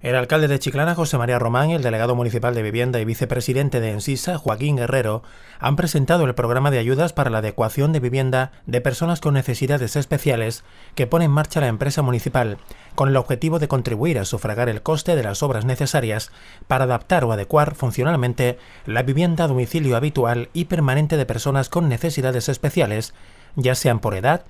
El alcalde de Chiclana, José María Román, el delegado municipal de vivienda y vicepresidente de Ensisa, Joaquín Guerrero, han presentado el programa de ayudas para la adecuación de vivienda de personas con necesidades especiales que pone en marcha la empresa municipal, con el objetivo de contribuir a sufragar el coste de las obras necesarias para adaptar o adecuar funcionalmente la vivienda a domicilio habitual y permanente de personas con necesidades especiales, ya sean por edad,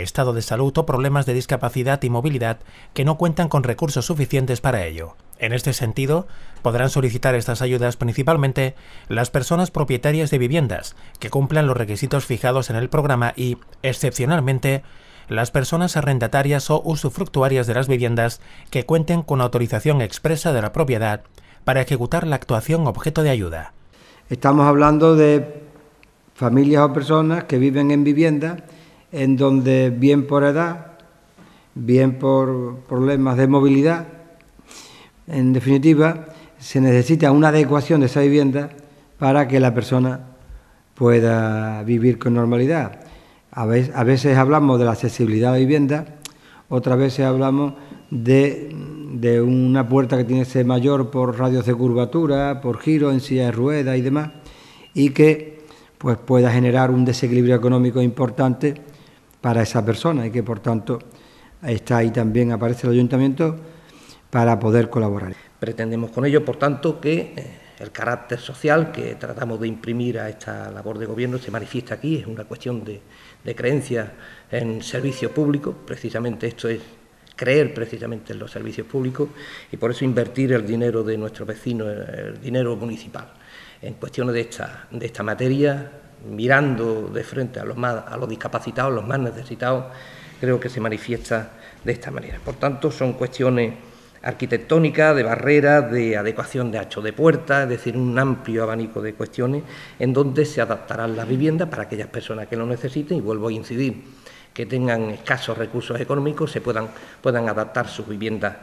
estado de salud o problemas de discapacidad y movilidad que no cuentan con recursos suficientes para ello. En este sentido, podrán solicitar estas ayudas principalmente las personas propietarias de viviendas que cumplan los requisitos fijados en el programa y, excepcionalmente, las personas arrendatarias o usufructuarias de las viviendas que cuenten con autorización expresa de la propiedad para ejecutar la actuación objeto de ayuda. Estamos hablando de familias o personas que viven en viviendas en donde bien por edad, bien por problemas de movilidad, en definitiva, se necesita una adecuación de esa vivienda para que la persona pueda vivir con normalidad. A veces, hablamos de la accesibilidad a la vivienda, otras veces hablamos de, de, una puerta que tiene que ser mayor por radios de curvatura, por giro en silla de ruedas y demás, y que pues pueda generar un desequilibrio económico importante para esa persona y que por tanto está ahí también, aparece el ayuntamiento para poder colaborar. Pretendemos con ello, por tanto, que eh, el carácter social que tratamos de imprimir a esta labor de gobierno se manifiesta aquí, es una cuestión de, creencia en servicio público, precisamente esto es creer precisamente en los servicios públicos y por eso invertir el dinero de nuestros vecino... el dinero municipal. En cuestiones de esta materia, mirando de frente a los, más, a los discapacitados, los más necesitados, creo que se manifiesta de esta manera. Por tanto, son cuestiones arquitectónicas, de barreras, de adecuación de hacho de puerta... es decir, un amplio abanico de cuestiones en donde se adaptarán las viviendas para aquellas personas que lo necesiten y vuelvo a incidir, que tengan escasos recursos económicos, se puedan, puedan adaptar sus viviendas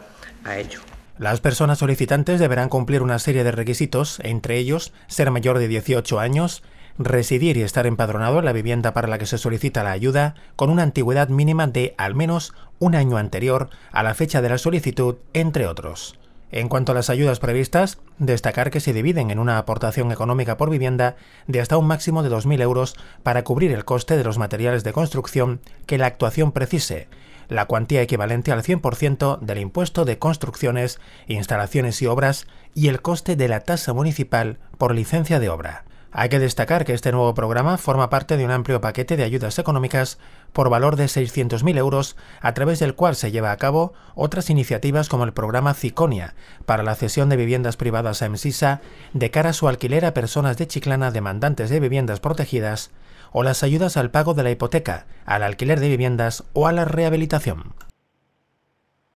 a ello. Las personas solicitantes deberán cumplir una serie de requisitos, entre ellos ser mayor de 18 años, residir y estar empadronado en la vivienda para la que se solicita la ayuda con una antigüedad mínima de al menos un año anterior a la fecha de la solicitud, entre otros. En cuanto a las ayudas previstas, destacar que se dividen en una aportación económica por vivienda de hasta un máximo de 2.000 euros para cubrir el coste de los materiales de construcción que la actuación precise, la cuantía equivalente al 100% del impuesto de construcciones, instalaciones y obras y el coste de la tasa municipal por licencia de obra. Hay que destacar que este nuevo programa forma parte de un amplio paquete de ayudas económicas por valor de 600.000 euros, a través del cual se lleva a cabo otras iniciativas como el programa Ciconia para la cesión de viviendas privadas a EMSISA de cara a su alquiler a personas de Chiclana demandantes de viviendas protegidas o las ayudas al pago de la hipoteca, al alquiler de viviendas o a la rehabilitación.